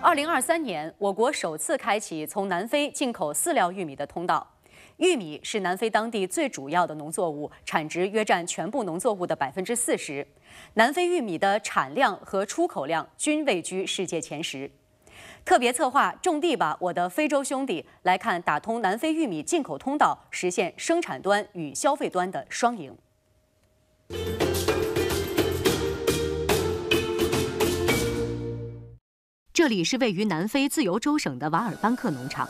二零二三年，我国首次开启从南非进口饲料玉米的通道。玉米是南非当地最主要的农作物，产值约占全部农作物的百分之四十。南非玉米的产量和出口量均位居世界前十。特别策划《种地吧，我的非洲兄弟》，来看打通南非玉米进口通道，实现生产端与消费端的双赢。这里是位于南非自由州省的瓦尔班克农场，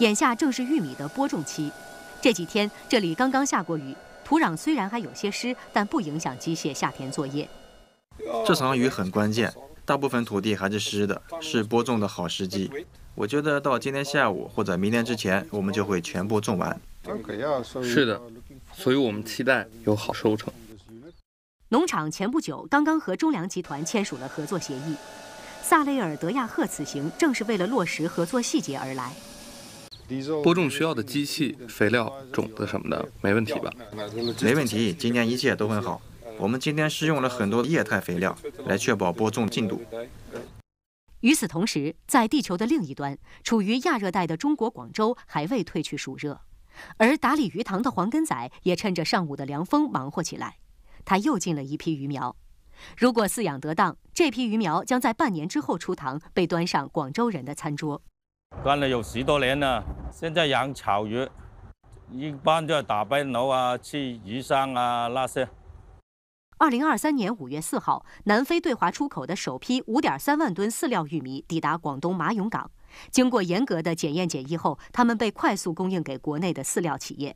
眼下正是玉米的播种期。这几天这里刚刚下过雨，土壤虽然还有些湿，但不影响机械下田作业。这场雨很关键，大部分土地还是湿的，是播种的好时机。我觉得到今天下午或者明天之前，我们就会全部种完。是的，所以我们期待有好收成。农场前不久刚刚和中粮集团签署了合作协议。萨雷尔德亚赫此行正是为了落实合作细节而来。播种需要的机器、肥料、种子什么的，没问题吧？没问题，今年一切都很好。我们今天试用了很多液态肥料，来确保播种进度。与此同时，在地球的另一端，处于亚热带的中国广州还未褪去暑热，而打理鱼塘的黄根仔也趁着上午的凉风忙活起来。他又进了一批鱼苗。如果饲养得当，这批鱼苗将在半年之后出塘，被端上广州人的餐桌。干了有十多年了，现在养草鱼，一般都打背脑啊、吃鱼生啊那些。二零二三年五月四号，南非对华出口的首批五点三万吨饲料玉米抵达广东马涌港，经过严格的检验检疫后，他们被快速供应给国内的饲料企业。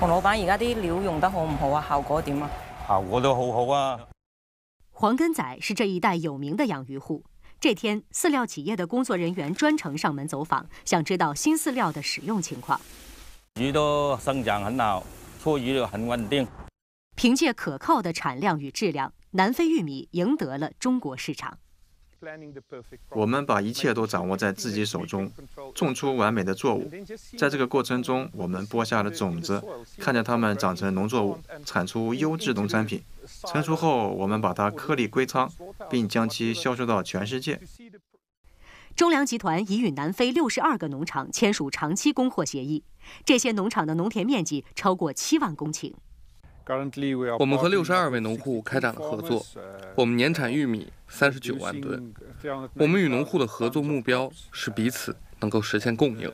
洪老板，而家啲料用得好唔好啊？效果点啊？效果都好好啊。黄根仔是这一带有名的养鱼户。这天，饲料企业的工作人员专程上门走访，想知道新饲料的使用情况。鱼都生长很好，出鱼很稳定。凭借可靠的产量与质量，南非玉米赢得了中国市场。我们把一切都掌握在自己手中，种出完美的作物。在这个过程中，我们播下了种子，看着它们长成农作物，产出优质农产品。成熟后，我们把它颗粒归仓，并将其销售到全世界。中粮集团已与南非六十二个农场签署长期供货协议，这些农场的农田面积超过七万公顷。我们和六十二位农户开展了合作，我们年产玉米三十九万吨。我们与农户的合作目标是彼此能够实现共赢。